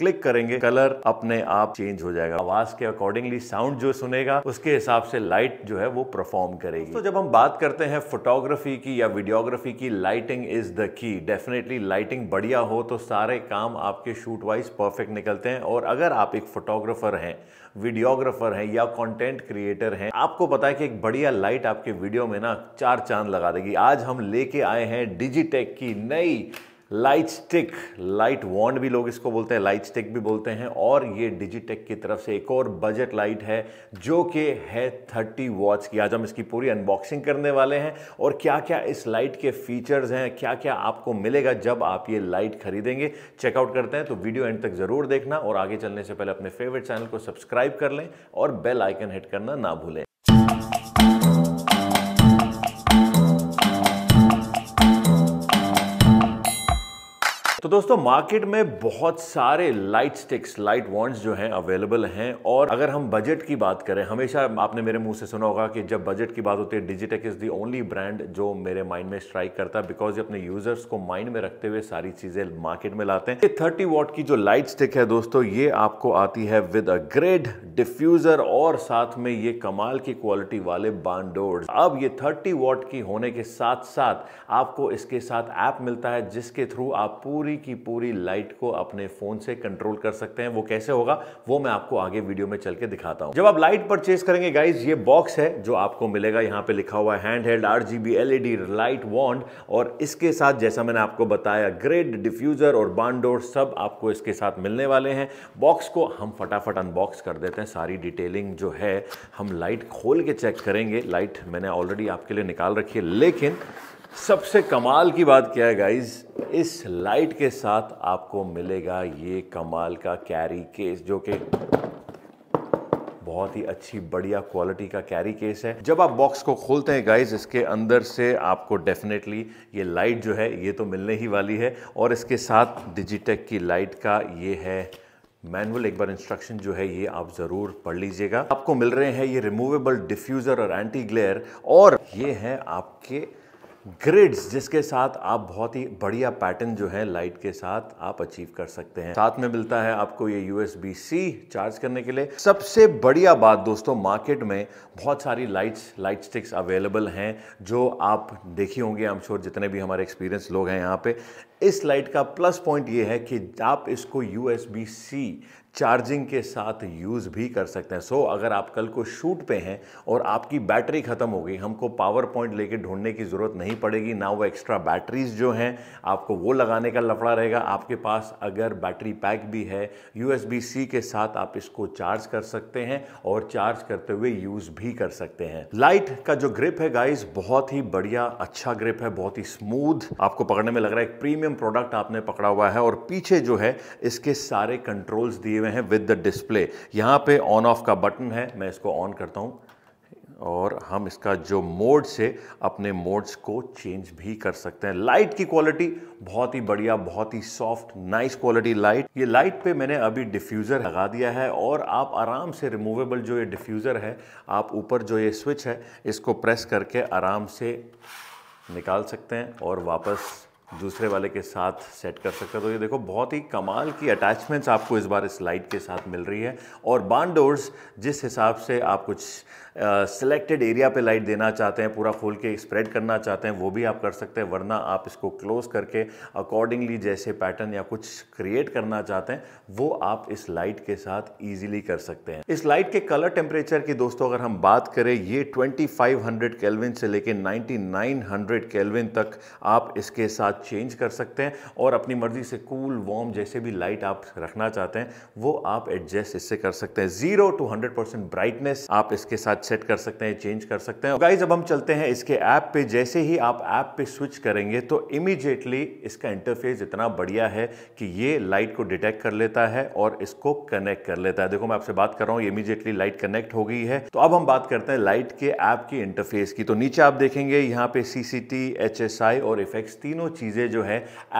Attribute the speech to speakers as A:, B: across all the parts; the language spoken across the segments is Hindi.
A: क्लिक करेंगे कलर अपने आप चेंज हो जाएगा आवाज के अकॉर्डिंगली साउंड जो सुनेगा उसके हिसाब से लाइट जो है वो परफॉर्म करेगी तो जब हम बात करते हैं फोटोग्राफी की या वीडियोग्राफी की lighting is the key definitely lighting बढ़िया हो तो सारे काम आपके शूट वाइज परफेक्ट निकलते हैं और अगर आप एक फोटोग्राफर हैं वीडियोग्राफर हैं या कंटेंट क्रिएटर हैं आपको पता है कि एक बढ़िया लाइट आपके वीडियो में ना चार चांद लगा देगी आज हम लेके आए हैं डिजिटेक की नई लाइट स्टिक लाइट वॉन्ड भी लोग इसको बोलते हैं लाइट स्टिक भी बोलते हैं और ये डिजिटेक की तरफ से एक और बजट लाइट है जो कि है थर्टी वॉट्स की आज हम इसकी पूरी अनबॉक्सिंग करने वाले हैं और क्या क्या इस लाइट के फीचर्स हैं क्या क्या आपको मिलेगा जब आप ये लाइट खरीदेंगे चेकआउट करते हैं तो वीडियो एंड तक ज़रूर देखना और आगे चलने से पहले अपने फेवरेट चैनल को सब्सक्राइब कर लें और बेल आइकन हिट करना ना भूलें तो दोस्तों मार्केट में बहुत सारे लाइट स्टिक्स लाइट वॉन्ट्स जो हैं अवेलेबल हैं और अगर हम बजट की बात करें हमेशा आपने मेरे मुंह से सुना होगा कि जब बजट की बात होती है Digitek is the only brand जो मेरे माइंड में स्ट्राइक करता है बिकॉज अपने यूजर्स को माइंड में रखते हुए सारी चीज़ें मार्केट में लाते हैं ये थर्टी वॉट की जो लाइट स्टिक है दोस्तों ये आपको आती है विद अ ग्रेड डिफ्यूज़र और साथ में ये कमाल की क्वालिटी वाले बानडोर्स अब ये थर्टी वॉट की होने के साथ साथ आपको इसके साथ ऐप मिलता है जिसके थ्रू आप पूरी पूरी की पूरी लाइट को अपने फ़ोन से कंट्रोल कर सकते हैं वो कैसे होगा वो मैं आपको आगे वीडियो में चल के दिखाता हूं जब आप लाइट परचेज करेंगे गाइज ये बॉक्स है जो आपको मिलेगा यहाँ पे लिखा हुआ hand held R LED light wand और इसके साथ जैसा मैंने आपको बताया ग्रेड डिफ्यूज़र और बानडोर सब आपको इसके साथ मिलने वाले हैं बॉक्स को हम फटाफट अनबॉक्स कर देते हैं सारी डिटेलिंग जो है हम लाइट खोल के चेक करेंगे लाइट मैंने ऑलरेडी आपके लिए निकाल रखी है लेकिन सबसे कमाल की बात क्या है गाइज़ इस लाइट के साथ आपको मिलेगा ये कमाल का कैरी केस जो कि बहुत ही अच्छी बढ़िया क्वालिटी का कैरी केस है जब आप बॉक्स को खोलते हैं गाइज इसके अंदर से आपको डेफिनेटली ये लाइट जो है ये तो मिलने ही वाली है और इसके साथ डिजिटेक की लाइट का ये है मैनुअल एक बार इंस्ट्रक्शन जो है ये आप ज़रूर पढ़ लीजिएगा आपको मिल रहे हैं ये रिमूवेबल डिफ्यूज़र और एंटी ग्लेयर और ये है आपके ग्रिड्स जिसके साथ आप बहुत ही बढ़िया पैटर्न जो है लाइट के साथ आप अचीव कर सकते हैं साथ में मिलता है आपको ये यूएसबी सी चार्ज करने के लिए सबसे बढ़िया बात दोस्तों मार्केट में बहुत सारी लाइट्स लाइट स्टिक्स अवेलेबल हैं जो आप देखी होंगे आई श्योर जितने भी हमारे एक्सपीरियंस लोग हैं यहाँ पे इस लाइट का प्लस पॉइंट ये है कि आप इसको U S B C charging के साथ यूज़ भी कर सकते हैं सो so, अगर आप कल को शूट पे हैं और आपकी बैटरी ख़त्म हो गई हमको पावर पॉइंट लेके ढूंढने की ज़रूरत नहीं पड़ेगी ना वो एक्स्ट्रा बैटरीज जो हैं आपको वो लगाने का लफड़ा रहेगा आपके पास अगर बैटरी पैक भी है यू सी के साथ आप इसको चार्ज कर सकते हैं और चार्ज करते हुए यूज़ भी कर सकते हैं लाइट का जो ग्रिप है गाइस बहुत ही बढ़िया अच्छा ग्रिप है बहुत ही स्मूथ आपको पकड़ने में लग रहा है एक प्रीमियम प्रीमियम प्रोडक्ट आपने पकड़ा हुआ है और पीछे जो है इसके सारे कंट्रोल्स दिए हुए हैं विद द डिस्प्ले यहाँ पे ऑन ऑफ का बटन है मैं इसको ऑन करता हूँ और हम इसका जो मोड से अपने मोड्स को चेंज भी कर सकते हैं लाइट की क्वालिटी बहुत ही बढ़िया बहुत ही सॉफ्ट नाइस क्वालिटी लाइट ये लाइट पे मैंने अभी डिफ्यूज़र लगा दिया है और आप आराम से रिमूवेबल जो ये डिफ्यूज़र है आप ऊपर जो ये स्विच है इसको प्रेस करके आराम से निकाल सकते हैं और वापस दूसरे वाले के साथ सेट कर सकते हैं तो ये देखो बहुत ही कमाल की अटैचमेंट्स आपको इस बार इस लाइट के साथ मिल रही है और बानडोर्स जिस हिसाब से आप कुछ सिलेक्टेड एरिया पे लाइट देना चाहते हैं पूरा खोल के स्प्रेड करना चाहते हैं वो भी आप कर सकते हैं वरना आप इसको क्लोज करके अकॉर्डिंगली जैसे पैटर्न या कुछ क्रिएट करना चाहते हैं वो आप इस लाइट के साथ ईजिली कर सकते हैं इस लाइट के कलर टेम्परेचर की दोस्तों अगर हम बात करें ये 2500 केल्विन से लेकर 9900 केल्विन तक आप इसके साथ चेंज कर सकते हैं और अपनी मर्ज़ी से कूल वार्म जैसे भी लाइट आप रखना चाहते हैं वो आप एडजस्ट इससे कर सकते हैं zero to hundred percent brightness आप इसके साथ सेट कर सकते हैं चेंज कर सकते हैं गाइज अब हम चलते हैं इसके ऐप पे जैसे ही आप ऐप पे स्विच करेंगे तो इमीजिएटली इसका इंटरफेस इतना बढ़िया है कि ये लाइट को डिटेक्ट कर लेता है और इसको कनेक्ट कर लेता है देखो मैं आपसे बात कर रहा हूँ इमीजिएटली लाइट कनेक्ट हो गई है तो अब हम बात करते हैं लाइट के ऐप की इंटरफेस की तो नीचे आप देखेंगे यहाँ पे सीसीटी आई और इफेक्ट तीनों चीज चीज़ें जो है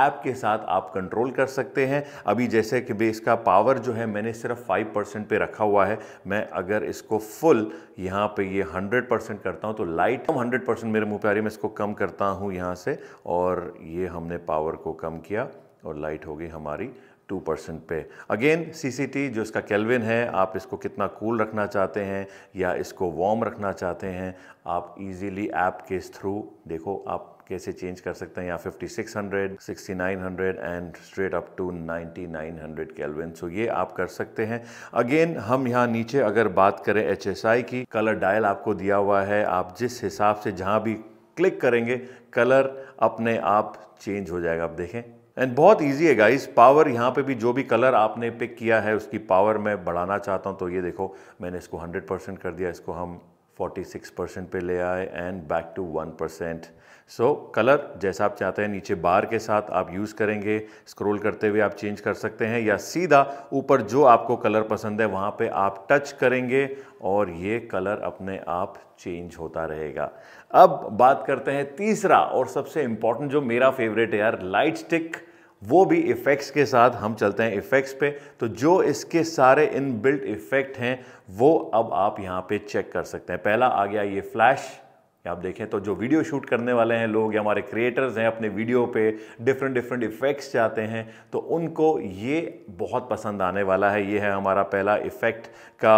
A: ऐप के साथ आप कंट्रोल कर सकते हैं अभी जैसे कि भाई इसका पावर जो है मैंने सिर्फ फाइव परसेंट पर रखा हुआ है मैं अगर इसको फुल यहाँ पे ये हंड्रेड परसेंट करता हूँ तो लाइट हम हंड्रेड परसेंट मेरे मुँह पे आ रही है मैं इसको कम करता हूँ यहाँ से और ये हमने पावर को कम किया और लाइट हो गई हमारी टू परसेंट पे अगेन सी जो इसका कैलविन है आप इसको कितना कूल cool रखना चाहते हैं या इसको वार्म रखना चाहते हैं आप इजीली ऐप के थ्रू देखो आप कैसे चेंज कर सकते हैं यहाँ 5600, 6900 and straight up to 9900 kelvin so ये आप कर सकते हैं अगेन हम यहाँ नीचे अगर बात करें एच की कलर डायल आपको दिया हुआ है आप जिस हिसाब से जहाँ भी क्लिक करेंगे कलर अपने आप चेंज हो जाएगा आप देखें एंड बहुत इजी है गाइस पावर यहाँ पे भी जो भी कलर आपने पिक किया है उसकी पावर मैं बढ़ाना चाहता हूँ तो ये देखो मैंने इसको 100 परसेंट कर दिया इसको हम 46 परसेंट पे ले आए and back to 1 percent so colour जैसा आप चाहते हैं नीचे बार के साथ आप यूज़ करेंगे स्क्रोल करते हुए आप चेंज कर सकते हैं या सीधा ऊपर जो आपको कलर पसंद है वहाँ पर आप टच करेंगे और ये कलर अपने आप चेंज होता रहेगा अब बात करते हैं तीसरा और सबसे इम्पॉर्टेंट जो मेरा फेवरेट है यार लाइट स्टिक वो भी इफ़ेक्ट्स के साथ हम चलते हैं इफ़ेक्ट्स पे तो जो इसके सारे इन बिल्ट इफ़ेक्ट हैं वो अब आप यहाँ पे चेक कर सकते हैं पहला आ गया ये फ्लैश आप देखें तो जो वीडियो शूट करने वाले हैं लोग या हमारे क्रिएटर्स हैं अपने वीडियो पे डिफरेंट डिफरेंट इफ़ेक्ट्स चाहते हैं तो उनको ये बहुत पसंद आने वाला है ये है हमारा पहला इफ़ेक्ट का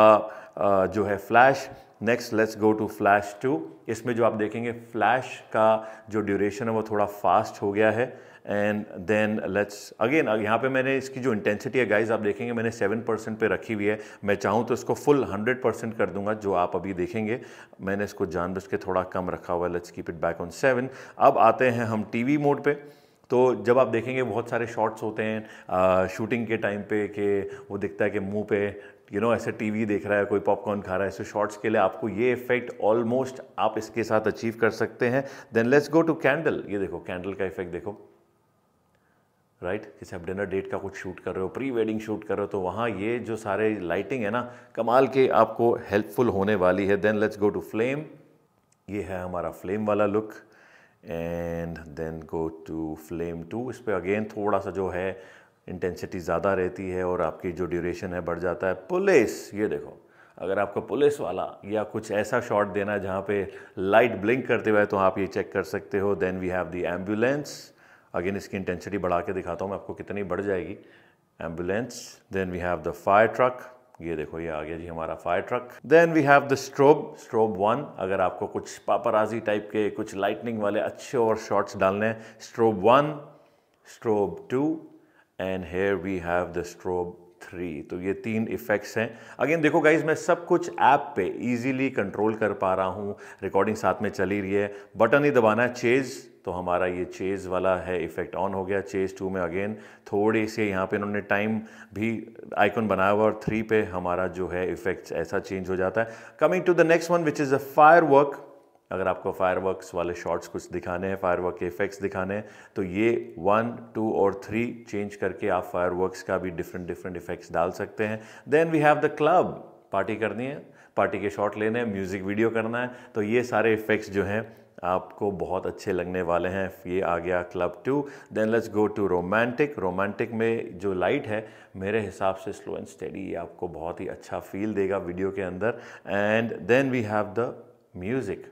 A: जो है flash next let's go to flash two इसमें जो आप देखेंगे फ्लैश का जो ड्यूरेशन है वो थोड़ा फास्ट हो गया है एंड देन लेट्स अगेन यहाँ पे मैंने इसकी जो इंटेंसिटी है गाइज आप देखेंगे मैंने सेवन परसेंट पर रखी हुई है मैं चाहूँ तो इसको फुल हंड्रेड परसेंट कर दूंगा जो आप अभी देखेंगे मैंने इसको जान बच के थोड़ा कम रखा हुआ है let's keep it back on seven अब आते हैं हम वी मोड पर तो जब आप देखेंगे बहुत सारे शॉट्स होते हैं आ, शूटिंग के टाइम पे कि वो दिखता है कि मुंह पे यू नो ऐसे टीवी देख रहा है कोई पॉपकॉर्न खा रहा है ऐसे शॉर्ट्स के लिए आपको ये इफेक्ट ऑलमोस्ट आप इसके साथ अचीव कर सकते हैं then let's go to candle ये देखो कैंडल का इफेक्ट देखो राइट right? किसी आप डिनर डेट का कुछ शूट कर रहे हो प्री वेडिंग शूट कर रहे हो तो वहाँ ये जो सारे लाइटिंग है ना कमाल के आपको हेल्पफुल होने वाली है then let's go to flame ये है हमारा फ्लेम वाला look and then go to flame two इस पर अगेन थोड़ा सा जो है इंटेंसिटी ज़्यादा रहती है और आपकी जो ड्यूरेशन है बढ़ जाता है पुलिस ये देखो अगर आपको पुलिस वाला या कुछ ऐसा शॉट देना है जहाँ पे लाइट ब्लिंक करते हुए तो आप ये चेक कर सकते हो then we have the ambulance again इसकी इंटेंसिटी बढ़ा के दिखाता हूँ मैं आपको कितनी बढ़ जाएगी ambulance then we have the fire truck ये देखो ये आ गया जी हमारा fire truck then we have the strobe strobe one अगर आपको कुछ पापराजी टाइप के कुछ लाइटनिंग वाले अच्छे और शॉट्स डालने हैं strobe one strobe two and here we have the strobe three तो ये तीन इफ़ेक्ट्स हैं अगेन देखो गाइज मैं सब कुछ ऐप पे इजीली कंट्रोल कर पा रहा हूँ रिकॉर्डिंग साथ में चली रही है बटन ही दबाना है चेज़ तो हमारा ये चेज़ वाला है इफेक्ट ऑन हो गया चेज़ टू में अगेन थोड़े से यहाँ पे इन्होंने टाइम भी आइकन बनाया हुआ और थ्री पे हमारा जो है इफेक्ट्स ऐसा चेंज हो जाता है coming to the next one which is a firework अगर आपको फायरवर्क्स वाले शॉट्स कुछ दिखाने हैं फायरवर्क के इफेक्ट्स दिखाने हैं तो ये वन टू और थ्री चेंज करके आप फायरवर्क्स का भी डिफरेंट डिफरेंट इफेक्ट्स डाल सकते हैं then we have the club party करनी है पार्टी के शॉट लेने हैं म्यूज़िक वीडियो करना है तो ये सारे इफेक्ट्स जो हैं आपको बहुत अच्छे लगने वाले हैं ये आ गया club two then let's go to romantic romantic में जो लाइट है मेरे हिसाब से स्लो एंड स्टेडी ये आपको बहुत ही अच्छा फील देगा वीडियो के अंदर and then we have the music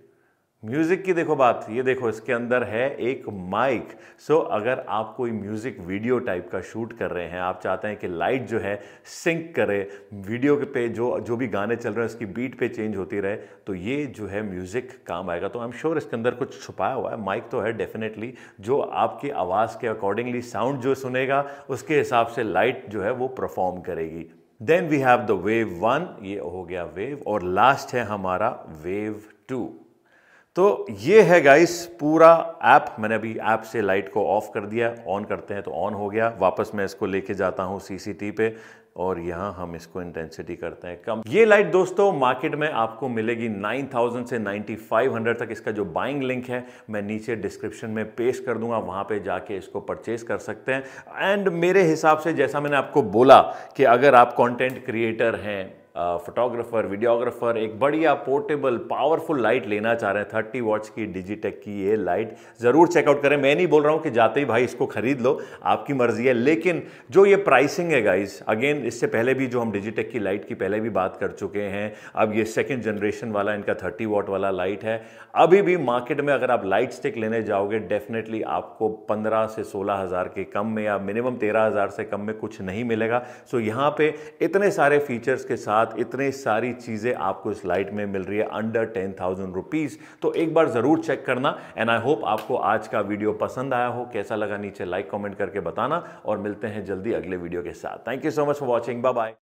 A: music की देखो बात ये देखो इसके अंदर है एक माइक सो so, अगर आप कोई म्यूज़िक वीडियो टाइप का शूट कर रहे हैं आप चाहते हैं कि लाइट जो है सिंक करे वीडियो के पे जो जो भी गाने चल रहे हैं उसकी बीट पे चेंज होती रहे तो ये जो है म्यूज़िक काम आएगा तो आई एम श्योर इसके अंदर कुछ छुपाया हुआ है माइक तो है डेफिनेटली जो आपकी आवाज़ के अकॉर्डिंगली साउंड जो सुनेगा उसके हिसाब से लाइट जो है वो परफॉर्म करेगी then we have the wave one ये हो गया वेव और लास्ट है हमारा वेव टू तो ये है गाइस पूरा ऐप मैंने अभी ऐप से लाइट को ऑफ कर दिया ऑन करते हैं तो ऑन हो गया वापस मैं इसको लेके जाता हूँ सी पे और यहाँ हम इसको इंटेंसिटी करते हैं कम ये लाइट दोस्तों मार्केट में आपको मिलेगी 9000 से 9500 तक इसका जो बाइंग लिंक है मैं नीचे डिस्क्रिप्शन में पेश कर दूंगा वहाँ पे जाके इसको परचेज कर सकते हैं एंड मेरे हिसाब से जैसा मैंने आपको बोला कि अगर आप कंटेंट क्रिएटर हैं फोटोग्राफर वीडियोग्राफर एक बढ़िया पोर्टेबल पावरफुल लाइट लेना चाह रहे हैं थर्टी वॉट्स की डिजिटेक की ये लाइट ज़रूर चेकआउट करें मैं नहीं बोल रहा हूँ कि जाते ही भाई इसको खरीद लो आपकी मर्ज़ी है लेकिन जो ये प्राइसिंग है गाइस अगेन इससे पहले भी जो हम डिजिटेक की लाइट की पहले भी बात कर चुके हैं अब ये सेकेंड जनरेशन वाला इनका थर्टी वॉट वाला लाइट है अभी भी मार्केट में अगर आप लाइट स्टिक लेने जाओगे डेफिनेटली आपको पंद्रह से सोलह हज़ार के कम में या मिनिमम तेरह हज़ार से कम में कुछ नहीं मिलेगा सो यहाँ पर इतने सारे फीचर्स के साथ साथ इतने सारी चीज़ें आपको इस लाइट में मिल रही है अंडर टेन थाउजेंड रुपीज़ तो एक बार ज़रूर चेक करना एंड आई होप आपको आज का वीडियो पसंद आया हो कैसा लगा नीचे लाइक कॉमेंट करके बताना और मिलते हैं जल्दी अगले वीडियो के साथ thank you so much for watching bye